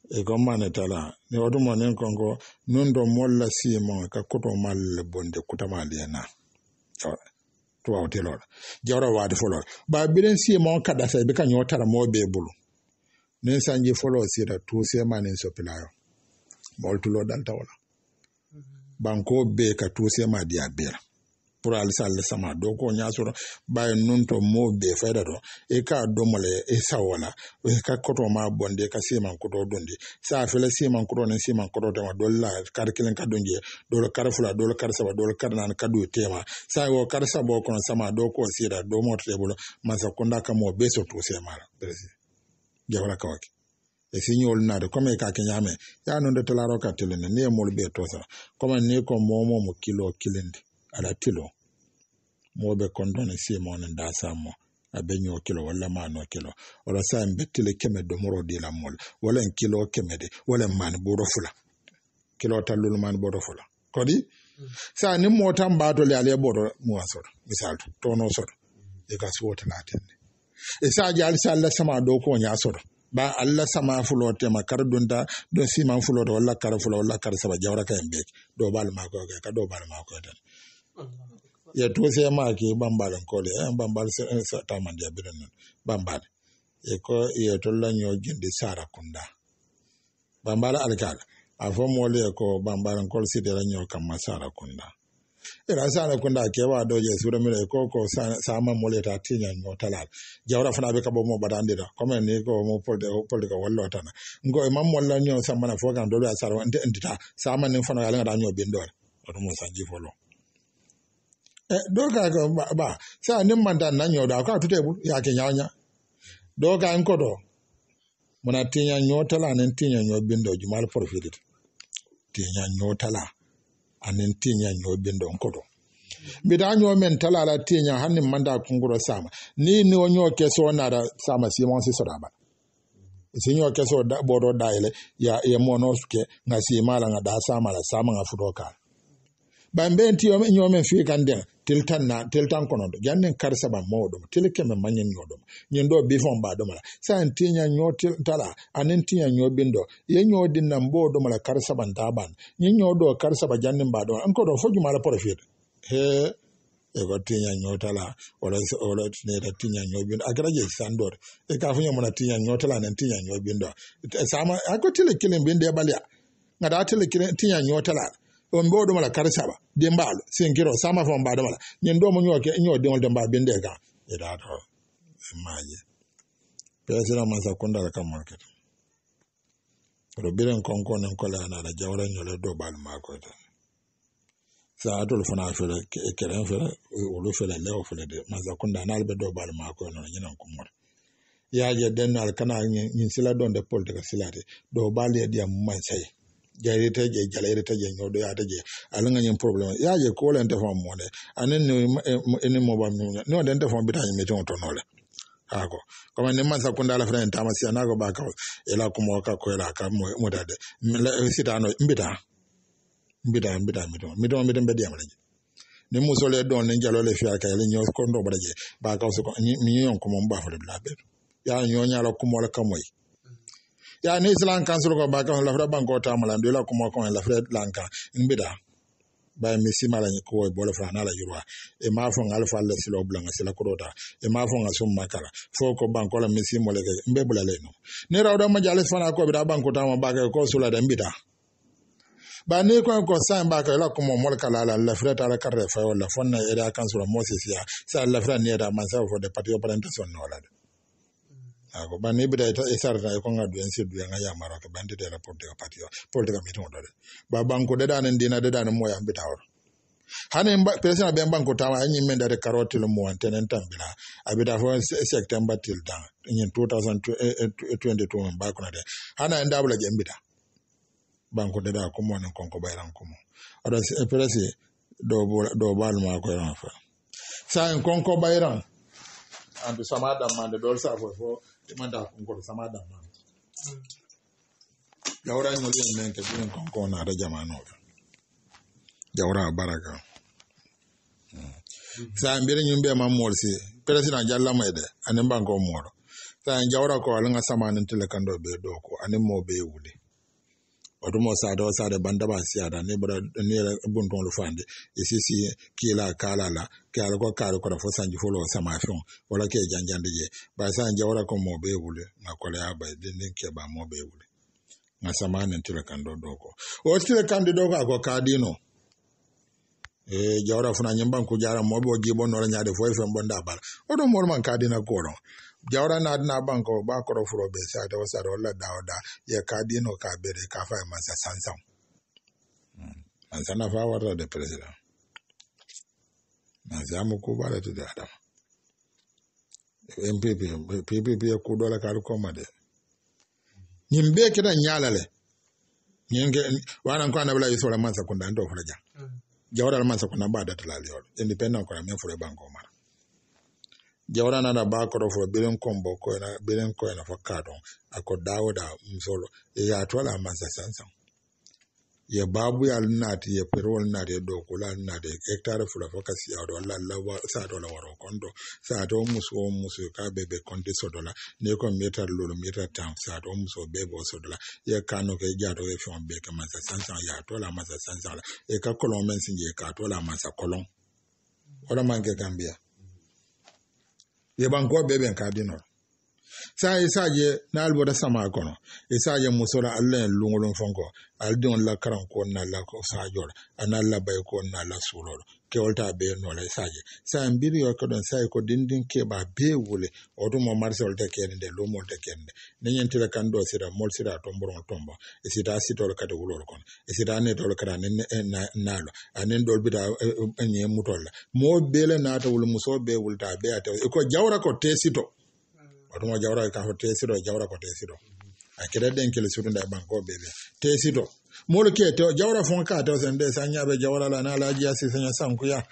e gomane tala ni wadu mwane nkongo nundo mwala si mwa kakuto mwale le bonde kutama aliena tuwa wate lola jawra wadi folo ba bilen si mwa kada sa ibika nyotara mwa bebulu nisa nji folo si da tu se ma niso pilayo mwaltu lo dalta wala mm-hmm. banko be ka tu se ma diya bila pura alisa halisa ma dɔw ko n y'a ba ye nun tɔ m'o be fɛɛrɛ do e k'a do male e sawala e ka koto ma bonde ka se man kɔtɔ don sa fele se man kɔrɔ ni se man kɔrɔ dama dɔ la kari kelen ka don jɛ dɔ la kar fula do la kar saba do la kar nan ka don te ma sa yɔ kari saba o kɔnɔ sama dɔw k'o sera dɔw m'o ma sa ko nda ka mo be so t'o se ma la jamana kama kɛ esinyol nade kɔmi e ka ke ɲaamɛ ya no de tɛ laarɔ ka tele ne ne mo be to sa sara ne ko mɔɔ mo mɔ kilo kelen ala tilo moɓe kondone simone dasanmo abe ñokilo walla mano kilo wala sa en bettile keme domoro ɗilanmol wala en kilo keme de wala en mani ɓuɗo fula kilo tallulu mani ɓoɗo fula kodi mm. sa ni mo tan mbato le alaye ɓoɗo muwa soto misal mm. to tono soto eka suwotanatende e sa jali sa allah sama dow ko ña soto ba allah sama fulo tema kara donta do siman fuloto walla kara fula walla kara saba jawraka en beeke ɗo balmakoke ka ɗo balmakoe tan ya dosiya ma ke bambal en kole en eh, bambal se en sa tamam dia bidan nan bambal e ko ye to lanyo jindi sara kunda bambal alkal afo mole ko bambal en kol si de lanyo kam ma sara kunda e la sara kunda ke wa do je sura mi ko ko sa ma mole ta tinya no talal jawra fana be ka bo mo badande da ko men ni ko mo pol de pol de ko wallo tan ngo e mam wallanyo sa mana fo gan do la sara ndita sa man ni fana ya lanyo bindo o dum sa ji folo dɔw ba sa ne man na ɲɔ da ko a tuta bolo ya ke ɲawanya dɔw ka n kɔdɔ muna tinya ɲɔ tala ani tinya ɲɔ bindo jumal porfiri tala ani tinya ɲɔ bindo kɔdɔ bida ɲɔ men tala la tinya hanni man da kunkuro sama ni ni o ɲɔ kɛ so na da sama si mon si sɔrɔ ba si ɲɔ kɛ so da bɔdɔ nka si ma la nka da sama la sama nka fudo kan bambe ti yo nyo men fi kan den til tan na til tan kono do jannen kar saba modum til ke men manyen nyo dum nyen do bifon ba dum la san ti nya nyo til tala anen ti nya nyo bindo ye nyo din nan bo dum la kar saba ndaban nyen nyo do kar saba jannen ba do an ko do foju mala la profit he e ko ti nya nyo tala wala wala ne da ti nya nyo bindo agara je san e ka fu nya mona ti nya nyo tala nan ti nya nyo bindo e sama akotile kilen binde balia ngada tele kilen ti nya nyo tala on bo ɗomala kara saba dimbalo sinkiro sama fo mba ɗomala ñin ɗomo ñoke ño diŋol to mba binde kan iɗato maje pesira masa kundala kammol keto oɗo biren konko nen kole ana aɗa jawrañole dow ɓaalu makoy tan saatol fana fele e keren fele wolu e fele lewo fele de masa kunda ana alɓe dow ɓaalu makoy nono ñinan kummol yaje denno al kana ñin sila ɗon de poltika silate dow ɓaalu e ɗiyam man sayi jayre je jalayre te je nyodo ya te je alinga nga nyem problem ya je ko len te fam mo de anen ni e, e, ni mo ba mi nya no den te fam bita mi ton ton ole ako kama ne man sakunda ala fren tama si anago ba ka ela kumo ka ko ela ka mo da de e, sita no mbita mbita mbita mi ton mi ton mi ton be diam la ni muso le don ni jalo le fiya ka ele nyo ko ndo ba je ba ka so ko mi nyon ko mo ba fa de la be ya nyonya la kumo la kamoy ya ne silan kan suru ko ba kan la fra banko ta mala ndola kuma ko la fra lanka ngbida ba mi si mala ni ko bo la fra na la yurwa e ma fo ngal fa le silo blanga sila kurota e ma fo ngal sum makala fo ko banko la mi si mole ke mbe bula le no ne rawda ma jale fana ko bida banko ta ma ba ke ko sula da mbida ba ne ko ko san ba ka la ko mo mol kala la la fra ta la karre fa wala fonna e da kan sura mosisi ya sa la fra ni da man sa fo de patio parentation no la de ako ban ibida isarta ko nga duen si duen nga yamaro ke bandi de politika parti politika mitin o dole ba banko de danen dina de danen moya ambita or hane president be banko tama anyi men de karoti lo mo antenen tambila abida fo september till dan in 2022 ba kuna de hana ndabula jembida banko de da ko mo konko bayran ko mo ada eh, president do do balma ko ran sa en konko bayran and സമാധാനമാണ് ഡോൾസാഫോ manda kunkoro സമാധാനമാണ് jawra ngoli en ke bin kon ko na da jamano jawra baraka mm. sa mbere nyumbe ma morsi president jalla mede anen banko moro sa jawra ko ala nga samanen tele kando be doko anin mo be wule otumo sada o sada bandaba siyada ni bara ni bunton lu fande isisi e kila kala la kala ko kala ko fo sanji fo lo sama fion wala ke janjande je ba sanje wala ko mo be wule na ko le aba din ke ba mo be wule na samani ntile kando doko o tile kandi doko ko kadino e jawra funa nyimba kujara mo bo gibo no nyade fo e fe mbonda bala o do mo man kadina ko jawara na adina banko ba kɔrɔ furo be sa to sa ro la da o da ye ka di no ka bere ka fa ma sa san san hmm. an sana fa warta da president na za mu ko ba da to da adam mpp ppp ya ku dole ka ko ma de nin be kida nyala le nin ge wana ko na bla yusura man sa kunda ndo fura ja hmm. jawra man sa kunda ba da to la le independent ko na me fura banko ma jawra nana ba koto fo birin kombo ko na birin ko na fo kadon ako dawda msolo e ya to la mansa sansan ye babu ya nati ye perol nati ye dokula nati hectare fula fo kasi ya wala la wa sa to la waro kondo sa to muso o muso ka bebe konde so dola ne ko meta lolo meta tam sa to muso bebe o so dola ye kano ke ja to ye fon be ka masa sansan ya to la masa sansan la e ka kolon men sinje ka to la masa kolon wala manke gambia yebankɔ bɛɛ bɛn k'a di nɔ saa ye saa ye n'ale bɔra sama kɔnɔ e saa ye muso la ale ye lonkolon fɛn kɔ ale denw la karan ko na la ko saa la a n'a laban ye ko la so lɔ kewolta be nola saje e sa mbiri yo kodon sa e ko dindin keba be wule oto mo marse wolta kende lo mo wolta kende ne nyentira kando sira mol sira to mboro tomba e sira sito lo kata wulol kon e sira ne to lo kata ne e, nalo anen dol bita enye mutolla mo bele na to wul muso be wulta be ata e ko jawra ko te sito oto mo jawra ka ho te sito jawra ko te sito akira den kele sirunda banko bebe te sito molu jawara to jawra fon ka to sen de sanya be jawra la na la ji sankuya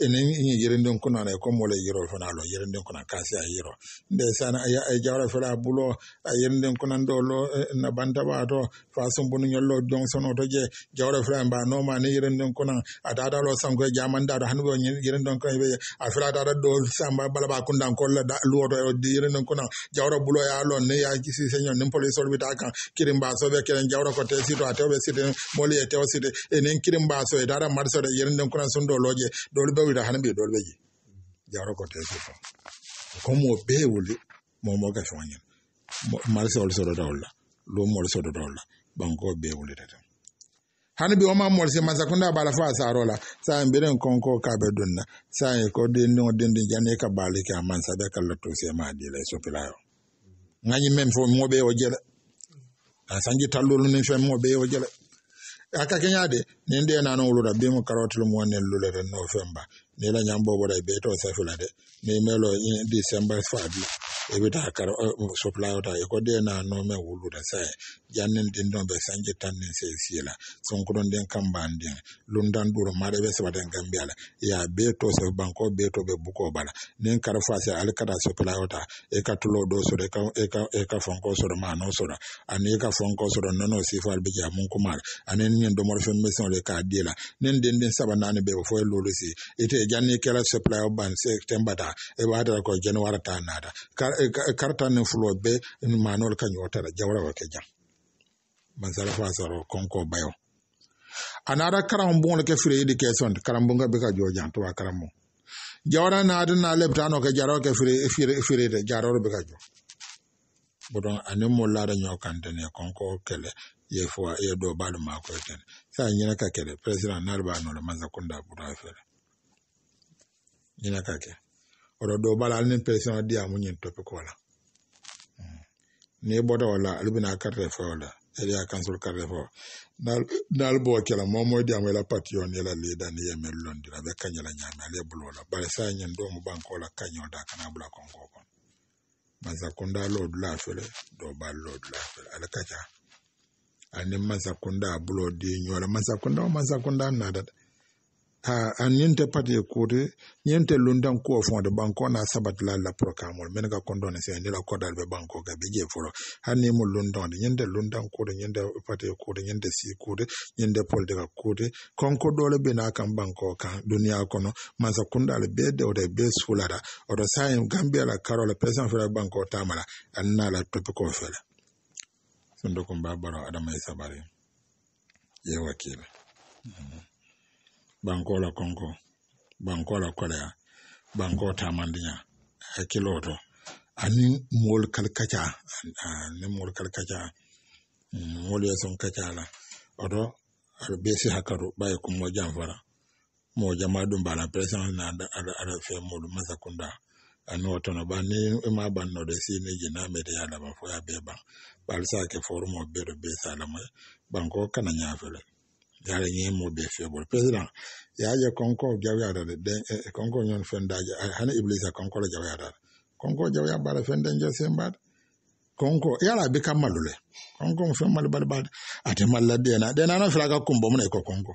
enen yirindin kuna ne ko mole yiro fana lo yirindin kuna kasi a yiro nde sana ay ay jawra fala bulo a yirindin kuna do lo eh, na banta ba to fa sun bunu nyollo don sono to je jawra fala ba no ma ne yirindin kuna adada lo sango jaman da hanu bo yirindin kuna be a fala da do samba bala ba kundan ko la luo to eh, di yirindin kuna jawra bulo ya lo ne ya kisi senyo nim police olbi ta kan kirimba so be kelen jawra ko te sito ateo be sito mole e teo sito enen kirimba so e dara marso da yirindin kuna sun do loje do wira han bi dol beji jaro ko te ko ko mo be wuli mo mo ga fanya mal so so do dolla lo mo so do dolla banko be wuli tata han bi o ma mo se mazakunda bala fa sarola sa en beren ko ka be dunna sa en ko de no de de jane ka bali ka man sa be ka lotto se ma di le so pila ngani mem fo mo be o jela sanji talolu ni fe mo be o jela aka kenya de nin de na no da be mo lu mo ne lule re november ne la nyambo boda be to safula de ne melo in december 5 ebi da kar supply muso e ko de na no me wulu da sai ye din don be sanje tan ne sai siela son ko don den kan bandin den lundan duuru mare be bɛ gambiala y'a be to se banko be to be buko bala ne kar kari fa se ale ka da so e ka tulo do so de ka e ka e ka fon ko so do ma n'o so da an e ka fon ko fɔnkɔ sɔrɔ nɔnɔ si bi jamun ko mar an en nyen do ni dɔmɔrɔfɛn me son le k'a de la ni den den sabana ne be fo lo lo si e tɛ kala supply kɛra ban se tembata e b'a da ko januwari t'a kar Eh, eh, karta ni fulo be ni manol ka nyota da jawra wa keja manzala fa saro konko bayo anara karam bon ke fire di ke karam bon ga be ka jojan to karam jawra na adun na lebta no ke jaro ke fire fire fire de jaro be ka jo bodon anin mo lara de ne konko kele ye fo ye do balu ma ko ten sa nyina ka kele president narba no le manza kunda buda fere nyina ka kele ɔrɔ dɔw b'a la hali ni pɛrisɔn di a mun ɲɛ tɔ ko la hmm. n'i bɔtɔ o la olu bɛna kari de fɔ o la e de y'a kansɔrɔ kari de fɔ n'ale b'o kɛla mɔmɔ di a ma i la pati yɔrɔ e e e ne la leda ni yɛmɛ lɔn dira a bɛ ka ɲɛla ɲaami ale bolo o la bari sa ɲɛ dɔw mu b'an kɔ la ka ɲɛ da kana bila kɔn kɔ kɔnɔ masa kunda l'o dilan a fɛlɛ dɔw b'a l'o dilan a fɛlɛ ale ka ca ani masa kunda a bolo di ɲɔgɔn na masa kunda o masa kunda na dɛ ha niente pati kuri niente lundan kuwa fonde banko na sabati la la prokamol men ga kondo ne sen la kodal be banko ga be je foro hani mo lundan niente lundan kuri niente pati kuri niente si kuri niente polde ga kuri konko dole be na kan banko kan duniya kono masa kunda le be de ode be sulara odo sayin gambia la karola president fera banko tamala anna la topiko fela sundo kumbabara adama isabari yewa kile mm -hmm bankola konko bankola koleya banko tamandiya hakkiloo to aniŋ moolu kali kaca niŋ moolu kali kaca moolu la oto aɓe besi hakkatu ɓaye kummo janfara moo jama bala présence na aɗa aɗa fe moolu masa ani wo tono ɓa ni ima banno de si ni jina mede ya laban fo ya bee baŋ ɓaali sa ke forumo beeɗo bee banko kana ñaafele yare ni mo be febol president ya je konko jawi ada de konko nyon fen daja eh, hana iblisa konko la jawi ada konko jawi abara fen den jo sembat konko yala be kamalule konko fen mal bal bal ate malla de na na na kumbo mun ko konko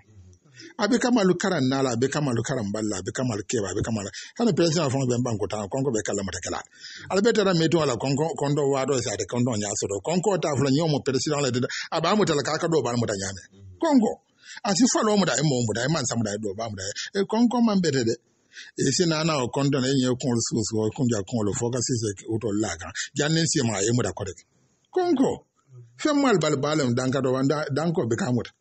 abe kamalu karan nala abe kamalu karan balla abe kamalu keba abe kamalu hana president fon be banko tan konko be kala mata kala albe tara ala konko kondo wado sa de kondo nya so do konko ta fula nyomo president la de aba mutala ka ka do bal mutanya ne konko ati fọlọ ọmụda ịmụ ọmụda ịma nsa mụda ịdụ ọba mụda ekọ ma mbedede esi na ana ọkọ na enye kun soso kun ja kun lo fọka sise ụtọ la kan ja ne si ma ịmụda e kọrị kọnkọ fɛn mu alibali baalem danka dɔ danko bɛ kan wɛrɛ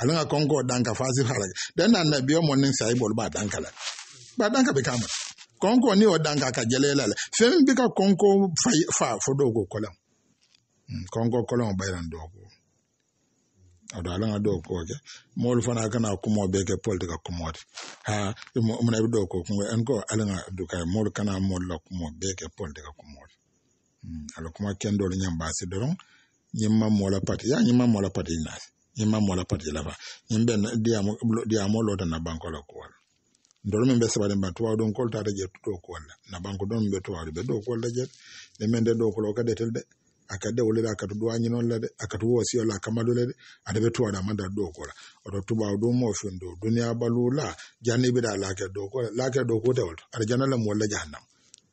ale ka kɔnkɔ danka faasi fara den na na biyɔn mɔni sayi e bɔli b'a danka ba danka bɛ kan kɔnkɔ ni o danka ka jɛlɛ la fɛn ka kɔnkɔ fa fo dɔw ko kɔlɔn kɔnkɔ a do ala ka ko kɛ mɔbili fana kana kumo bɛɛ kɛ pɔli ka kumaw de ha muna i bɛ dɔw ko kungo ɛn ko ala du ka ye kana mɔbili la hmm, kumaw bɛɛ kɛ pɔli ka kumaw de ala kuma kɛn dɔw ɲɛ baasi dɔrɔn ɲɛ ma mɔla pati ya ɲɛ ma mɔla pati na ɲɛ ma mɔla pati lafa ɲɛ bɛ di a mɔlɔ da na bankɔ la kuwa ndolo min bɛ sabali ban tubabu don kɔli ta da jɛ tubabu kɔli la na banko don min bɛ tubabu bɛ dɔw kɔli da jɛ ne mɛ dɛ dɔw kɔlɔ ka dɛ tɛ dɛ a ka da o le la a la dɛ a ka to wasiyɔ la a kama dɔ la dɛ ale bɛ to a dama da dɔw kɔ la o la janni bɛ da a lakɛ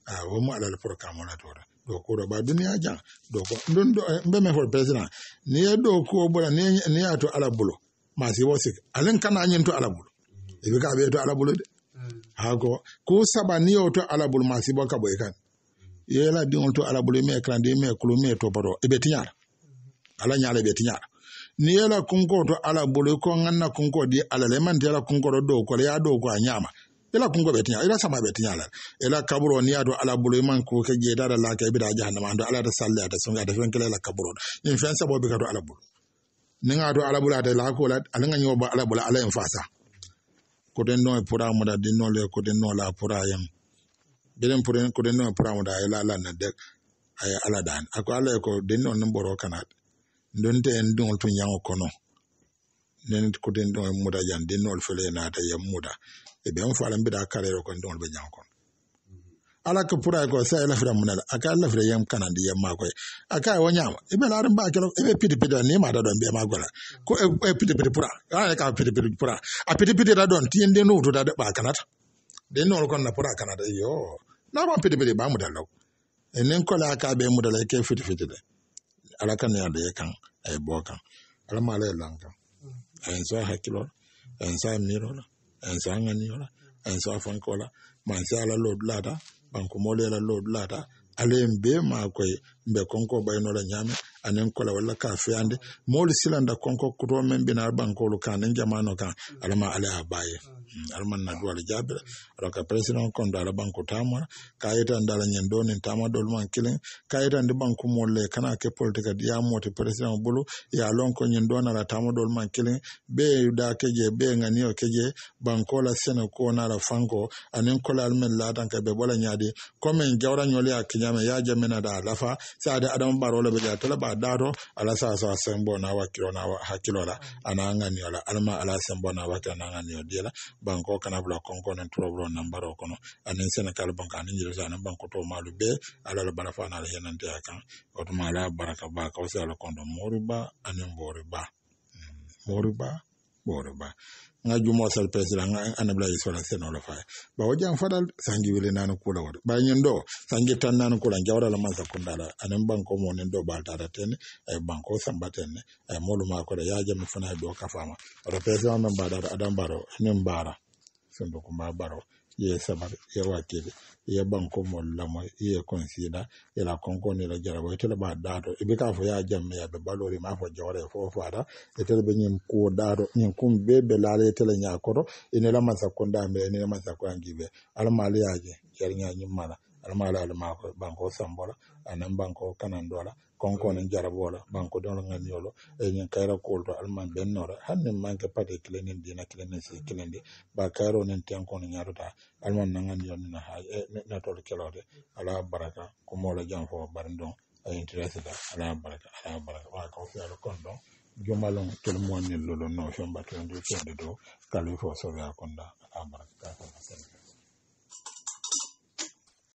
ala le pɔrɔ k'a mɔ ba duniya jan dɔw ko n bɛ mɛn fɔ pɛrɛsidɛn n'i ye ko bɔra n'i y'a to ala bolo maa si wɔ kana ɲɛ ala bolo i k'a bɛ to ala bolo dɛ. Mm. Ako, ko saba ni y'o ala bolo maa si bɔ kan yela diŋol to ala bulu me kalandi me kulu me to baro e be tiñala ala ñala be tiñala ni yela kunko to ala bulu ko ŋanna kunko di ala le mante yela kunko do dow kola ya dow ko a ñama ila kunko be tiñala ila sama be tiñala ila kaburo ni ado ala bulu man ko ke jeda da la ke bi jahannama ando ala da salle ada songa da fen kala kaburo in fen sabo be ka ala bulu ni ŋa ala bulu ada la ko la ala ŋa nyoba ala bulu ala en fasa koten no e pura mo da din no le koten no la pura yang belen purin ko den no pramu da ila la na de ay ala dan ako ala ko den no nan kanat kana don te en don tun yango kono nen ko den no muda jan den no fele na ta yam muda e be on fala mbida kare ko don be jango kono ala ko pura ko sa ila fira munala aka ala fira yam kana di yam makoy aka wanyama e be larin ba kelo e be pidi pidi ni ma da don be magola ko e pidi pidi pura ala ka pidi pidi pura a pidi pidi da don tiende no to da ba kanata dennoro kon na pour a kanada yo naron pidi pidi ba mudalo enen kola ka be mudalo ke fiti fiti de ala kan ya de kan ay bo kan ala ma ala lan kan en mm-hmm. so hakilo en sa miro la en sa ngani la en sa fon kola man sa ala lod lada ban ko mole la lod lada ale mbe ma koy mbe konko baynola ñaame anin kola walla ka feyande mawli silanda konko koto men bina bankolu kan nin jamano kan alama ala ya baye hmm, alman na duwal jabira ala president kondo ala banko tamara ka ndala dala ñen do nin tama dol man kilin ka yitan banko molle kana ke politika diya moti president bulu ya lon ko ñen do nala tama dol man kilin be da keje be ngani o keje banko la sene ko nala fanko anin kola almen ladan ka be bola ñadi comme jawra ñoli ya kinyame ya jamena da lafa saade adamabaro le be jatala ba daro ala sa sa sembo na wakilo na hakilo la ananga ni ala alma ala sembo na wakilo na ngani odela banko kana bula konko na turo nambaro kono anin senegal banka anin jirisa na banko to malu be ala la bala fana ala henante akan otuma ala baraka ba kawsa ala kondo moruba anin boruba hmm, moruba boruba nga jumo sal pesira nga anabla yesu la seno la fay ba wajan fadal sangi wile nanu kula wadu ba nyendo sangi tan nanu kula jawra la mansa kundala anem banko mo nen do balta da tene ay e banko samba tene ay e molu ma da ya jam fana do kafama ro pesira men badara adam baro nem bara sendo kuma baro ye samar ye wakkili ye banko molu lamo ye consila ila konkoni la jarago itele ba daato ibe ka fo ya jammeya be balori ma fo jore fo fada itele e be ñin kuo daato ñin kum be be laala itele ña koto ine e la masa kondambe ine e la masa kongi be alamaali yaaje jariña ñimmana alamaali alamako banko sambola anan banko kanan dola konko ni jarabola banko don nga niolo e nyen kaira kolto alman ben nora hanne manke pati kileni dina kileni si kileni ba kairo nen tan ko nyaruta alman nga niolo na ha e, na tol kelode ala baraka ko mola janfo barndon ay e interesse da ala baraka ala baraka wa ko fi ala kondo jomalon tel mo ni lolo no shomba tan do tan do kalu fo so ya konda ala baraka ka ko